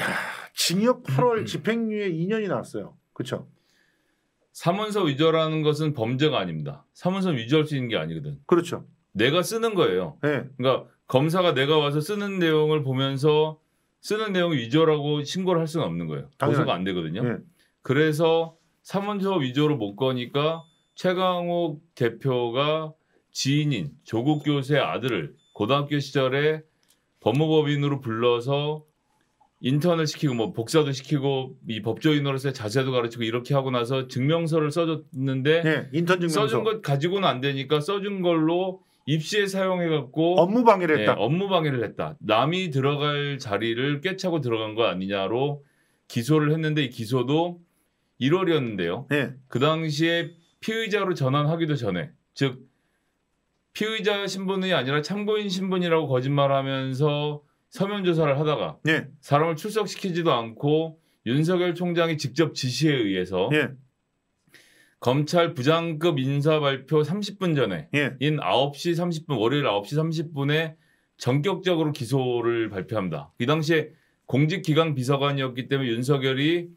야, 징역 8월 음, 음. 집행유예 2년이 나왔어요. 그렇죠? 사문서 위조라는 것은 범죄가 아닙니다. 사문서 위조할 수 있는 게 아니거든. 그렇죠. 내가 쓰는 거예요. 네. 그러니까 검사가 내가 와서 쓰는 내용을 보면서 쓰는 내용 위조라고 신고를 할 수는 없는 거예요. 당연하죠. 고소가 안 되거든요. 네. 그래서 사문서 위조로 못 거니까 최강욱 대표가 지인인 조국 교수의 아들을 고등학교 시절에 법무법인으로 불러서 인턴을 시키고 뭐 복사도 시키고 이 법조인으로서의 자세도 가르치고 이렇게 하고 나서 증명서를 써줬는데 네, 인턴 증명서 써준 것 가지고는 안 되니까 써준 걸로 입시에 사용해갖고 업무 방해를 네, 했다. 네, 업무 방해를 했다. 남이 들어갈 자리를 꿰차고 들어간 거 아니냐로 기소를 했는데 이 기소도 1월이었는데요. 네. 그 당시에 피의자로 전환하기도 전에 즉 피의자 신분이 아니라 참고인 신분이라고 거짓말하면서 서면 조사를 하다가 예. 사람을 출석시키지도 않고 윤석열 총장이 직접 지시에 의해서 예. 검찰 부장급 인사 발표 30분 전에 예. 인 9시 30분 월요일 9시 30분에 전격적으로 기소를 발표합니다. 이 당시에 공직기강 비서관이었기 때문에 윤석열이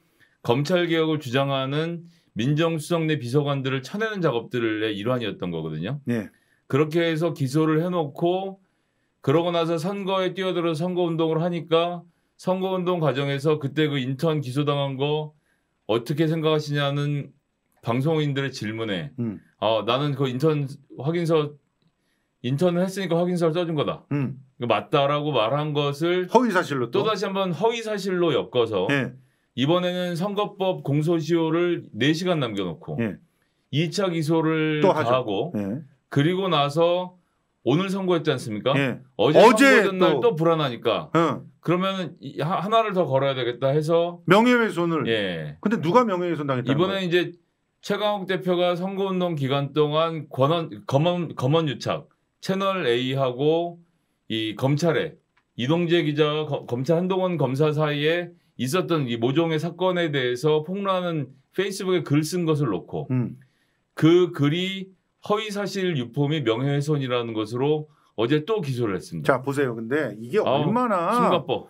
검찰 개혁을 주장하는 민정수석 내 비서관들을 쳐내는 작업들의 일환이었던 거거든요. 예. 그렇게 해서 기소를 해놓고 그러고 나서 선거에 뛰어들어 선거 운동을 하니까 선거 운동 과정에서 그때 그 인턴 기소당한 거 어떻게 생각하시냐는 방송인들의 질문에 음. 어, 나는 그 인턴 확인서 인턴을 했으니까 확인서를 써준 거다. 음. 그 맞다라고 말한 것을 허위 사실로 또, 또 다시 한번 허위 사실로 엮어서 예. 이번에는 선거법 공소시효를 4시간 남겨놓고 예. 2차 기소를 또하 하고 예. 그리고 나서 오늘 선거했지 않습니까? 예. 어제, 어제 선거했던 또, 또 불안하니까. 예. 그러면 하나를 더 걸어야 되겠다 해서 명예훼손을. 예. 근데 누가 명예훼손 당했다? 이번에 이제 최강욱 대표가 선거운동 기간 동안 권원 검언 검언 유착 채널 A하고 이 검찰에 이동재 기자 검찰 한동원 검사 사이에 있었던 이 모종의 사건에 대해서 폭로하는 페이스북에 글 쓴 것을 놓고 음. 그 글이 허위사실 유포 및 명예훼손이라는 것으로 어제 또 기소를 했습니다. 자 보세요. 근데 이게 아, 얼마나 싱가포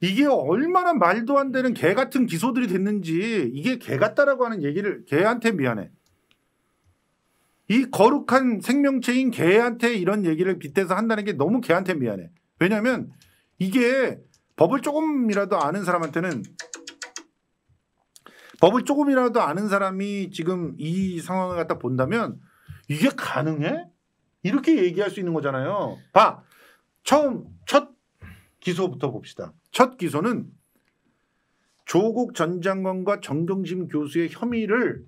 이게 얼마나 말도 안 되는 개 같은 기소들이 됐는지 이게 개 같다라고 하는 얘기를 개한테 미안해. 이 거룩한 생명체인 개한테 이런 얘기를 빗대서 한다는 게 너무 개한테 미안해. 왜냐하면 이게 법을 조금이라도 아는 사람한테는 법을 조금이라도 아는 사람이 지금 이 상황을 갖다 본다면 이게 가능해? 이렇게 얘기할 수 있는 거잖아요. 봐. 처음 첫 기소부터 봅시다. 첫 기소는 조국 전 장관과 정경심 교수의 혐의를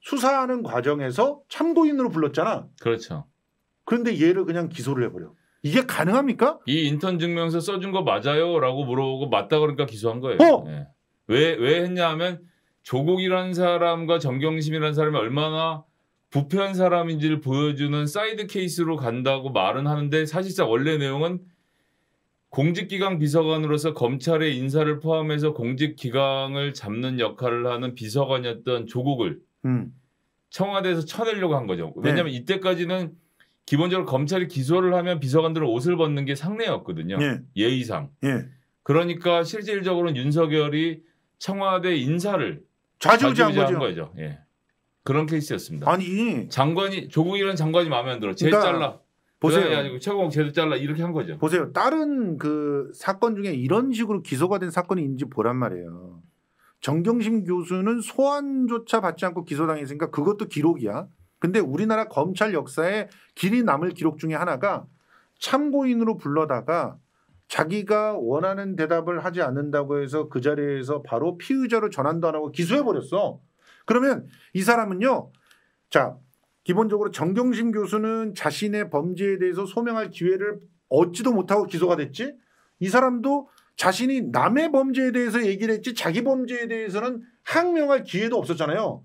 수사하는 과정에서 참고인으로 불렀잖아. 그렇죠. 그런데 얘를 그냥 기소를 해버려. 이게 가능합니까? 이 인턴 증명서 써준 거 맞아요?라고 물어보고 맞다 그러니까 기소한 거예요. 어? 네. 왜 했냐하면 조국이라는 사람과 정경심이라는 사람이 얼마나 부패한 사람인지를 보여주는 사이드 케이스로 간다고 말은 하는데 사실상 원래 내용은 공직기강 비서관으로서 검찰의 인사를 포함해서 공직기강을 잡는 역할을 하는 비서관이었던 조국을 음. 청와대에서 쳐내려고 한 거죠. 왜냐하면 네. 이때까지는 기본적으로 검찰이 기소를 하면 비서관들은 옷을 벗는 게 상례였거든요. 네. 예의상. 네. 그러니까 실질적으로는 윤석열이 청와대 인사를 좌지우지한 거죠. 거죠. 예. 그런 케이스였습니다. 아니 장관이 조국이라는 장관이 마음에 안 들어. 제일 그러니까 잘라. 보세요. 아니고 최고봉 제도 잘라 이렇게 한 거죠. 보세요. 다른 그 사건 중에 이런 식으로 기소가 된 사건이 있는지 보란 말이에요. 정경심 교수는 소환조차 받지 않고 기소당했으니까 그것도 기록이야. 근데 우리나라 검찰 역사에 길이 남을 기록 중에 하나가 참고인으로 불러다가 자기가 원하는 대답을 하지 않는다고 해서 그 자리에서 바로 피의자로 전환도 안 하고 기소해 버렸어. 그러면 이 사람은요. 자, 기본적으로 정경심 교수는 자신의 범죄에 대해서 소명할 기회를 얻지도 못하고 기소가 됐지. 이 사람도 자신이 남의 범죄에 대해서 얘기를 했지 자기 범죄에 대해서는 항명할 기회도 없었잖아요.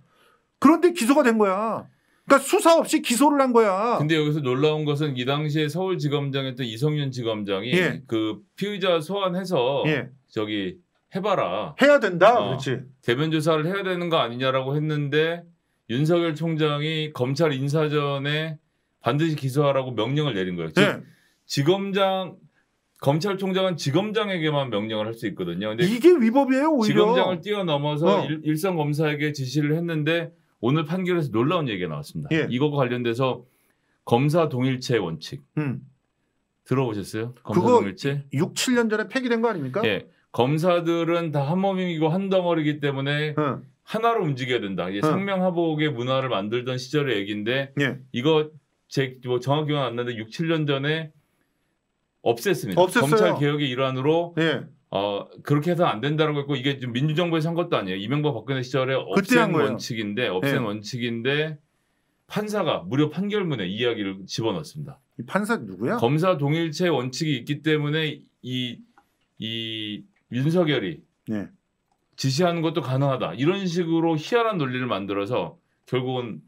그런데 기소가 된 거야. 그러니까 수사 없이 기소를 한 거야. 근데 여기서 놀라운 것은 이 당시에 서울지검장이었던 이성윤 지검장이 예. 그 피의자 소환해서 예. 저기 해봐라. 해야 된다. 어, 그렇지. 대변 조사를 해야 되는 거 아니냐라고 했는데 윤석열 총장이 검찰 인사전에 반드시 기소하라고 명령을 내린 거예요. 네. 지검장 검찰총장은 지검장에게만 명령을 할 수 있거든요. 근데 이게 위법이에요, 오히려. 지검장을 뛰어넘어서 어. 일, 선 검사에게 지시를 했는데 오늘 판결에서 놀라운 얘기가 나왔습니다. 예. 이거와 관련돼서 검사 동일체 원칙. 음. 들어보셨어요? 검사 동일체? 6, 7년 전에 폐기된 거 아닙니까? 예. 검사들은 다 한 몸이고 한 덩어리기 이 때문에 응. 예. 하나로 움직여야 된다. 이게 응. 예. 상명하복의 문화를 만들던 시절의 얘기인데 예. 이거 제뭐 정확히 기안 나는데 6, 7년 전에 없앴습니다. 없앴어요. 검찰 개혁의 일환으로 예. 어, 그렇게 해서 안 된다라고 했고 이게 좀 민주정부에서 한 것도 아니에요. 이명박 박근혜 시절에 예. 없앤 원칙인데 없앤 예. 원칙인데 판사가 무려 판결문에 이야기를 집어넣습니다. 이 판사 누구야? 검사 동일체 원칙이 있기 때문에 이이 윤석열이 네. 지시하는 것도 가능하다. 이런 식으로 희한한 논리를 만들어서 결국은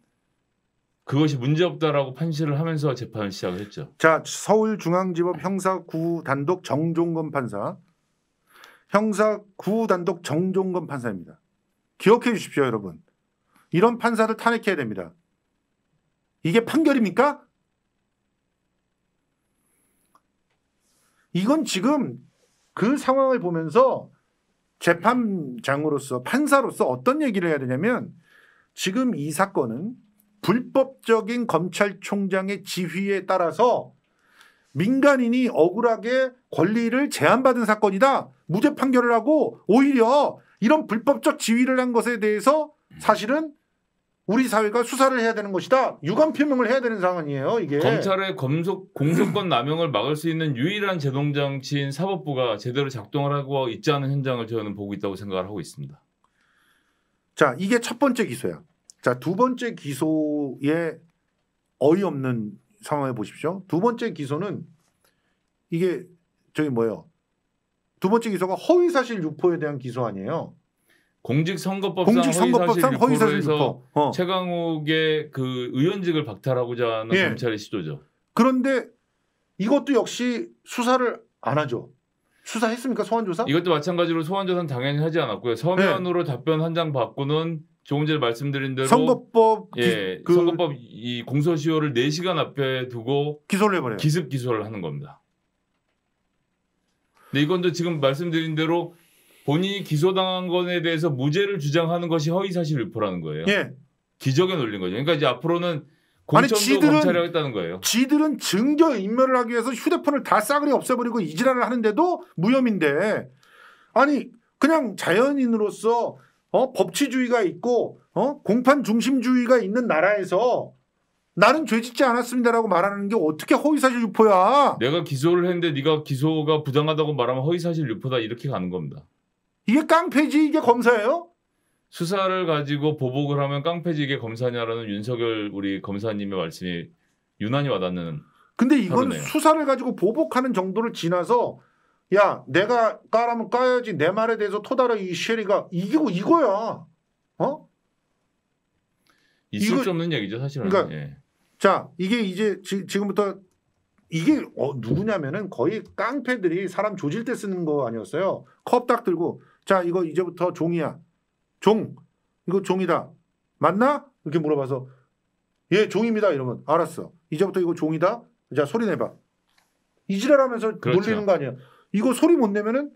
그것이 문제없다라고 판시를 하면서 재판을 시작을 했죠. 자, 서울중앙지법 형사 9 단독 정종건 판사. 형사 9 단독 정종건 판사입니다. 기억해 주십시오, 여러분. 이런 판사를 탄핵해야 됩니다. 이게 판결입니까? 이건 지금 그 상황을 보면서 재판장으로서 판사로서 어떤 얘기를 해야 되냐면 지금 이 사건은 불법적인 검찰총장의 지휘에 따라서 민간인이 억울하게 권리를 제한받은 사건이다. 무죄 판결을 하고 오히려 이런 불법적 지휘를 한 것에 대해서 사실은 우리 사회가 수사를 해야 되는 것이다. 유감 표명을 해야 되는 상황이에요. 이게 검찰의 검속 공소권 남용을 막을 수 있는 유일한 제동 장치인 사법부가 제대로 작동을 하고 있지 않은 현장을 저는 보고 있다고 생각을 하고 있습니다. 자, 이게 첫 번째 기소야. 자, 두 번째 기소의 어이없는 상황을 보십시오. 두 번째 기소는 이게 저기 뭐요두 번째 기소가 허위사실 유포에 대한 기소 아니에요. 공직선거법상, 공직선거법상 허위사실 유포. 어. 최강욱의 그 의원직을 박탈하고자 하는 예. 검찰의 시도죠. 그런데 이것도 역시 수사를 안 하죠. 수사했습니까 소환조사? 이것도 마찬가지로 소환조사는 당연히 하지 않았고요. 서면으로 네. 답변 한 장 받고는 조금 전에 말씀드린 대로 선거법 예, 기, 예그 선거법 이 공소시효를 4 시간 앞에 두고 기소를 해버려요. 기습 기소를 하는 겁니다. 근데 이건 지금 말씀드린 대로 본인이 기소당한 것에 대해서 무죄를 주장하는 것이 허위사실 유포라는 거예요. 예. 기적에 놀린 거죠. 그러니까 이제 앞으로는 아니, 지 검찰이 거예요. 지들은 증거 인멸을 하기 위해서 휴대폰을 다 싸그리 없애버리고 이지랄을 하는데도 무혐인데 아니 그냥 자연인으로서 어, 법치주의가 있고 어, 공판 중심주의가 있는 나라에서 나는 죄짓지 않았습니다라고 말하는 게 어떻게 허위사실 유포야? 내가 기소를 했는데 네가 기소가 부당하다고 말하면 허위사실 유포다 이렇게 가는 겁니다. 이게 깡패지 이게 검사예요? 수사를 가지고 보복을 하면 깡패지 이게 검사냐라는 윤석열 우리 검사님의 말씀이 유난히 와닿는. 근데 이건 하루네요. 수사를 가지고 보복하는 정도를 지나서 야 내가 까라면 까야지 내 말에 대해서 토다라 이 쉐리가 이기고 이거야. 어? 있을 이거, 수 없는 얘기죠 사실은. 그러니까, 예. 자 이게 이제 지, 금부터 이게 어, 누구냐면은 거의 깡패들이 사람 조질 때 쓰는 거 아니었어요. 컵 딱 들고 자, 이거 이제부터 종이야. 종. 이거 종이다. 맞나? 이렇게 물어봐서 예, 종입니다. 이러면 알았어. 이제부터 이거 종이다. 자, 소리 내봐. 이지랄하면서 그렇죠. 놀리는 거 아니야. 이거 소리 못 내면은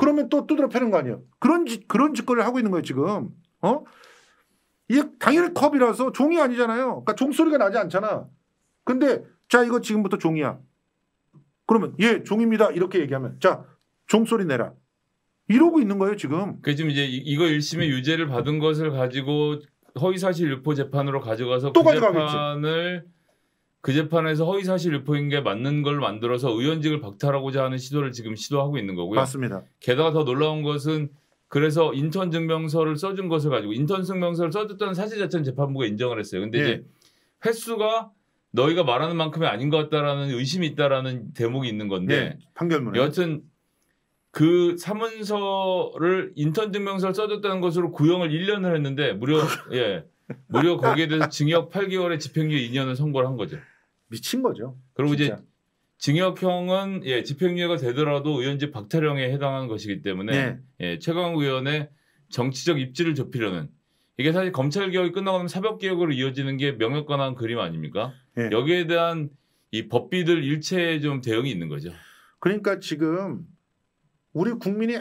그러면 또 두드려 패는 거 아니야. 그런 짓 그런 짓거리를 하고 있는 거예요 지금. 어? 이게 당연히 컵이라서 종이 아니잖아요. 그러니까 종 소리가 나지 않잖아. 근데 자 이거 지금부터 종이야. 그러면 예 종입니다 이렇게 얘기하면 자종 소리 내라. 이러고 있는 거예요 지금. 그 지금 이제 이거 일심에 유죄를 받은 것을 가지고 허위사실 유포 재판으로 가져가서 또그 재판을 그 재판에서 허위사실 유포인 게 맞는 걸 만들어서 의원직을 박탈하고자 하는 시도를 지금 시도하고 있는 거고요. 맞습니다. 게다가 더 놀라운 것은 그래서 인턴 증명서를 써준 것을 가지고 인턴 증명서를 써줬다는 사실 자체는 재판부가 인정을 했어요. 근데 예. 이제 횟수가 너희가 말하는 만큼이 아닌 것 같다라는 의심이 있다라는 대목이 있는 건데 예. 판결문 여튼 그 사문서를 인턴 증명서를 써줬다는 것으로 구형을 1년을 했는데 무려 예 무려 거기에 대해서 징역 8개월에 집행유예 2년을 선고를 한 거죠. 미친 거죠. 그리고 진짜. 이제 징역형은 예 집행유예가 되더라도 의원직 박탈형에해당하는 것이기 때문에 네. 예 최강 의원의 정치적 입지를 좁히려는 이게 사실 검찰 개혁이 끝나고 나면 사법 개혁으로 이어지는 게 명예관한 그림 아닙니까? 네. 여기에 대한 이 법비들 일체에 좀 대응이 있는 거죠. 그러니까 지금 우리 국민이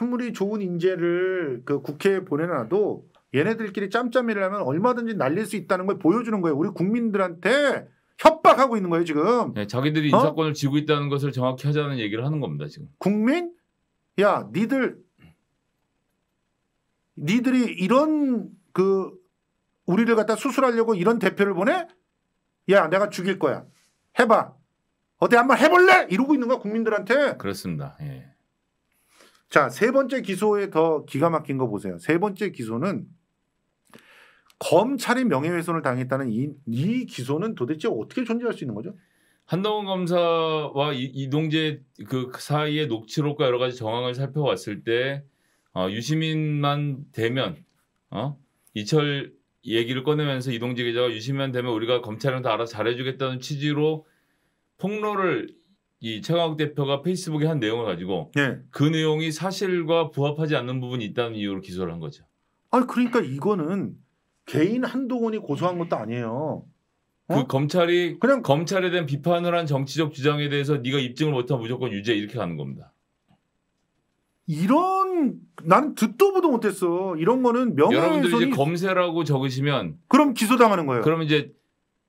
아무리 좋은 인재를 그 국회에 보내놔도 얘네들끼리 짬짬이를 하면 얼마든지 날릴 수 있다는 걸 보여주는 거예요. 우리 국민들한테 협박하고 있는 거예요 지금. 네, 자기들이 어? 인사권을 쥐고 있다는 것을 정확히 하자는 얘기를 하는 겁니다 지금. 국민, 야, 니들, 니들이 이런 그 우리를 갖다 수술하려고 이런 대표를 보내? 야, 내가 죽일 거야. 해봐. 어디 한번 해볼래? 이러고 있는 거야 국민들한테. 그렇습니다. 예. 자, 세 번째 기소에 더 기가 막힌 거 보세요. 세 번째 기소는 검찰이 명예훼손을 당했다는 이, 이 기소는 도대체 어떻게 존재할 수 있는 거죠? 한동훈 검사와 이, 동재그 사이의 녹취록과 여러 가지 정황을 살펴봤을 때 어, 유시민만 되면 어? 이철 얘기를 꺼내면서 이동재 기자가 유시민만 되면 우리가 검찰은 다 알아서 잘해주겠다는 취지로 폭로를 이 최강욱 대표가 페이스북에 한 내용을 가지고 네. 그 내용이 사실과 부합하지 않는 부분이 있다는 이유로 기소를 한 거죠. 아 그러니까 이거는 개인 한동훈이 고소한 것도 아니에요. 어? 그 검찰이 그냥 검찰에 대한 비판을 한 정치적 주장에 대해서 네가 입증을 못하면 무조건 유죄 이렇게 가는 겁니다. 이런 난 듣도 보도 못했어. 이런 거는 명예훼손이 여러분들이 이제 검세라고 적으시면 그럼 기소당하는 거예요. 그럼 이제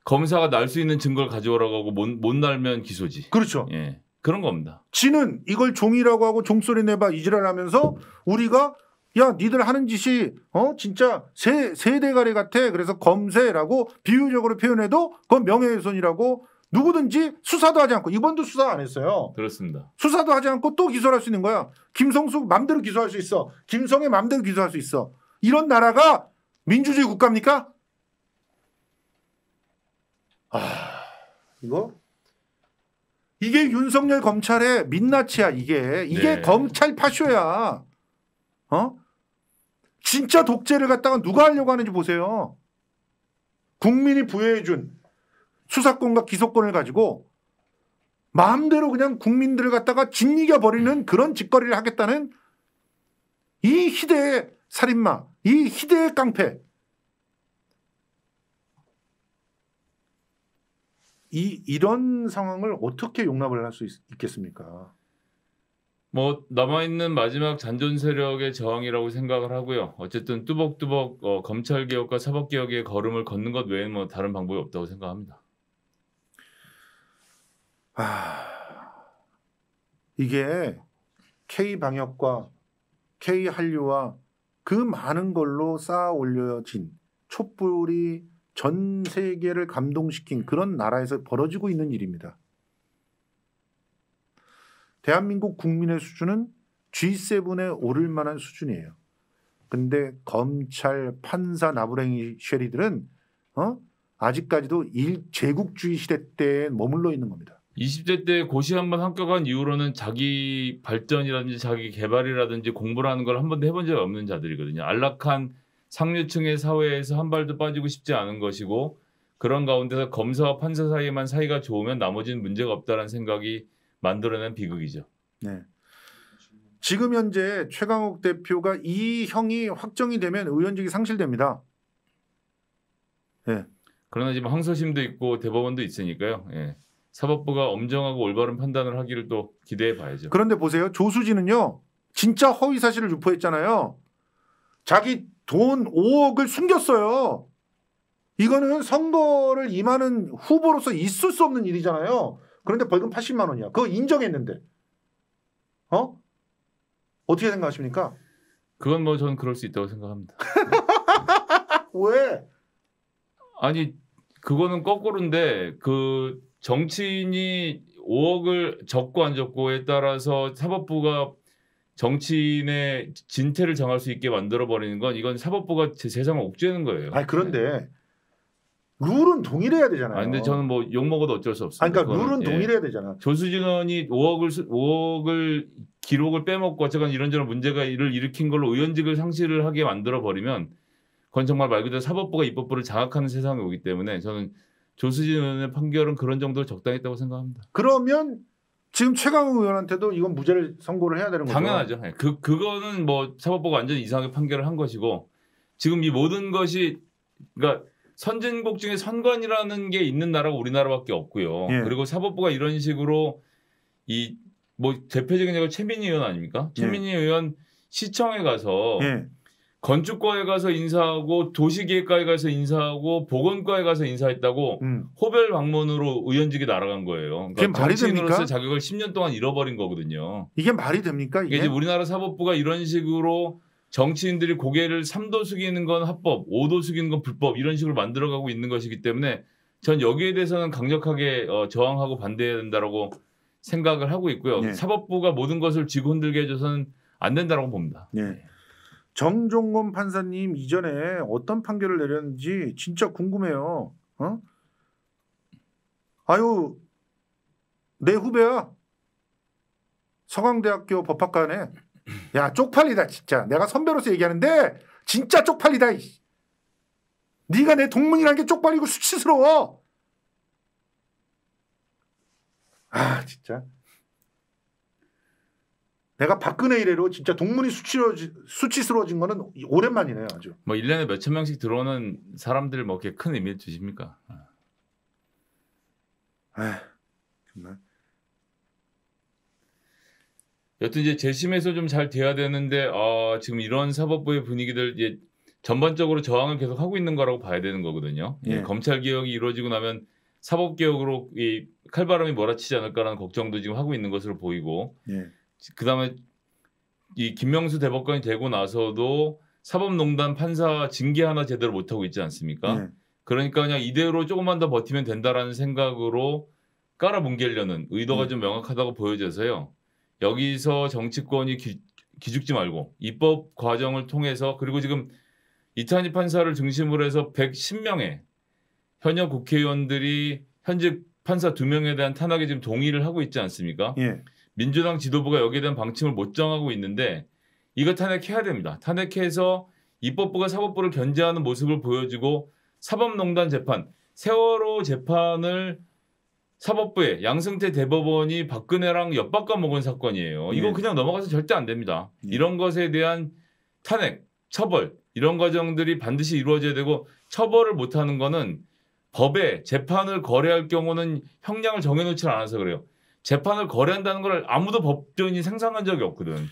검사가 날 수 있는 증거를 가져오라고 하고 못, 못 날면 기소지. 그렇죠. 예. 그런 겁니다. 지는 이걸 종이라고 하고 종소리 내봐 이지랄하면서 우리가 야 니들 하는 짓이 어 진짜 세 세대가리 같아 그래서 검세라고 비유적으로 표현해도 그건 명예훼손이라고 누구든지 수사도 하지 않고 이번도 수사 안 했어요. 그렇습니다. 수사도 하지 않고 또 기소할 를수 있는 거야. 김성숙 맘대로 기소할 수 있어. 김성애 맘대로 기소할 수 있어. 이런 나라가 민주주의 국가입니까? 아 이거 이게 윤석열 검찰의 민낯이야 이게 이게 네. 검찰 파쇼야 어 진짜 독재를 갖다가 누가 하려고 하는지 보세요 국민이 부여해준 수사권과 기소권을 가지고 마음대로 그냥 국민들을 갖다가 짓이겨 버리는 그런 짓거리를 하겠다는 이 희대의 살인마 이 희대의 깡패 이 이런 상황을 어떻게 용납을 할 수 있겠습니까? 뭐 남아 있는 마지막 잔존 세력의 저항이라고 생각을 하고요. 어쨌든 뚜벅뚜벅 어, 검찰 개혁과 사법 개혁의 걸음을 걷는 것 외에는 뭐 다른 방법이 없다고 생각합니다. 아 이게 K 방역과 K 한류와 그 많은 걸로 쌓아 올려진 촛불이 전 세계를 감동시킨 그런 나라에서 벌어지고 있는 일입니다. 대한민국 국민의 수준은 G7에 오를 만한 수준이에요. 근데 검찰, 판사, 나부랭이 쉐리들은 어? 아직까지도 일제국주의 시대 때에 머물러 있는 겁니다. 20대 때 고시 한번 합격한 이후로는 자기 발전이라든지 자기 개발이라든지 공부라는 걸 한 번도 해본 적이 없는 자들이거든요. 안락한 상류층의 사회에서 한 발도 빠지고 싶지 않은 것이고 그런 가운데서 검사와 판사 사이에만 사이가 좋으면 나머지는 문제가 없다라는 생각이 만들어낸 비극이죠. 네. 지금 현재 최강욱 대표가 이 형이 확정이 되면 의원직이 상실됩니다. 네. 그러나 지금 항소심도 있고 대법원도 있으니까요. 예. 사법부가 엄정하고 올바른 판단을 하기를 또 기대해 봐야죠. 그런데 보세요. 조수진은요. 진짜 허위 사실을 유포했잖아요. 자기 돈 5억을 숨겼어요. 이거는 선거를 임하는 후보로서 있을 수 없는 일이잖아요. 그런데 벌금 80만 원이야. 그거 인정했는데. 어? 어떻게 생각하십니까? 그건 뭐 저는 그럴 수 있다고 생각합니다. 왜? 아니 그거는 거꾸로인데 그 정치인이 5억을 적고 안 적고에 따라서 사법부가 정치인의 진퇴를 정할 수 있게 만들어 버리는 건 이건 사법부가 제 세상을 옥죄는 거예요. 아 그런데 네. 룰은 동일해야 되잖아요. 아 근데 저는 뭐 욕 먹어도 어쩔 수 없어요. 그러니까 룰은 예. 동일해야 되잖아. 조수진 의원이 5억을 5억을 기록을 빼먹고 어쨌건 이런저런 문제가 일을 일으킨 걸로 의원직을 상실을 하게 만들어 버리면 그건 정말 말 그대로 사법부가 입법부를 장악하는 세상이 오기 때문에 저는 조수진 의원의 판결은 그런 정도로 적당했다고 생각합니다. 그러면 지금 최강욱 의원한테도 이건 무죄를 선고를 해야 되는 거죠. 당연하죠. 예, 그 그거는 뭐 사법부가 완전히 이상하게 판결을 한 것이고 지금 이 모든 것이 그러니까 선진국 중에 선관이라는 게 있는 나라가 우리나라밖에 없고요. 예. 그리고 사법부가 이런 식으로 이 뭐 대표적인 예가 최민희 의원 아닙니까? 예. 최민희 의원 시청에 가서 예. 건축과에 가서 인사하고 도시계획과에 가서 인사하고 보건과에 가서 인사했다고 음. 호별 방문으로 의원직이 날아간 거예요. 그러니까 이게 말이 됩니까? 자격을 10년 동안 잃어버린 거거든요. 이게 말이 됩니까? 이게, 이게 이제 우리나라 사법부가 이런 식으로 정치인들이 고개를 3도 숙이는 건 합법, 5도 숙이는 건 불법 이런 식으로 만들어가고 있는 것이기 때문에 전 여기에 대해서는 강력하게 어, 저항하고 반대해야 된다라고 생각을 하고 있고요. 네. 사법부가 모든 것을 쥐고 흔들게 해줘서는 안된다고 봅니다. 네. 네. 정종건 판사님 이전에 어떤 판결을 내렸는지 진짜 궁금해요. 어? 아유, 내 후배야. 서강대학교 법학과네. 야, 쪽팔리다 진짜. 내가 선배로서 얘기하는데 진짜 쪽팔리다. 이씨. 네가 내동문이라게 쪽팔리고 수치스러워. 아, 진짜. 내가 박근혜 이래로 진짜 동문이 수치러지, 수치스러워진 거는 오랜만이네요. 아주. 뭐 1년에 몇천 명씩 들어오는 사람들 뭐 이렇게 큰 의미를 주십니까? 어. 아, 정말. 여튼 이제 재심에서 좀 잘 돼야 되는데 어, 지금 이런 사법부의 분위기들 이제 전반적으로 저항을 계속 하고 있는 거라고 봐야 되는 거거든요. 예. 검찰 개혁이 이루어지고 나면 사법 개혁으로 이 칼바람이 몰아치지 않을까라는 걱정도 지금 하고 있는 것으로 보이고 예. 그다음에 이 김명수 대법관이 되고 나서도 사법농단 판사 징계 하나 제대로 못 하고 있지 않습니까? 네. 그러니까 그냥 이대로 조금만 더 버티면 된다라는 생각으로 깔아뭉개려는 의도가 네. 좀 명확하다고 보여져서요. 여기서 정치권이 기, 기죽지 말고 입법 과정을 통해서 그리고 지금 이탄희 판사를 중심으로 해서 110명의 현역 국회의원들이 현직 판사 두 명에 대한 탄핵에 지금 동의를 하고 있지 않습니까? 예. 민주당 지도부가 여기에 대한 방침을 못 정하고 있는데 이거 탄핵해야 됩니다. 탄핵해서 입법부가 사법부를 견제하는 모습을 보여주고 사법농단 재판, 세월호 재판을 사법부에 양승태 대법원이 박근혜랑 엿박과 먹은 사건이에요. 네. 이거 예. 그냥 넘어가서 절대 안 됩니다. 예. 이런 것에 대한 탄핵, 처벌 이런 과정들이 반드시 이루어져야 되고 처벌을 못하는 거는 법에 재판을 거래할 경우는 형량을 정해놓지 않아서 그래요. 재판을 거래한다는 걸 아무도 법조인이 생산한 적이 없거든.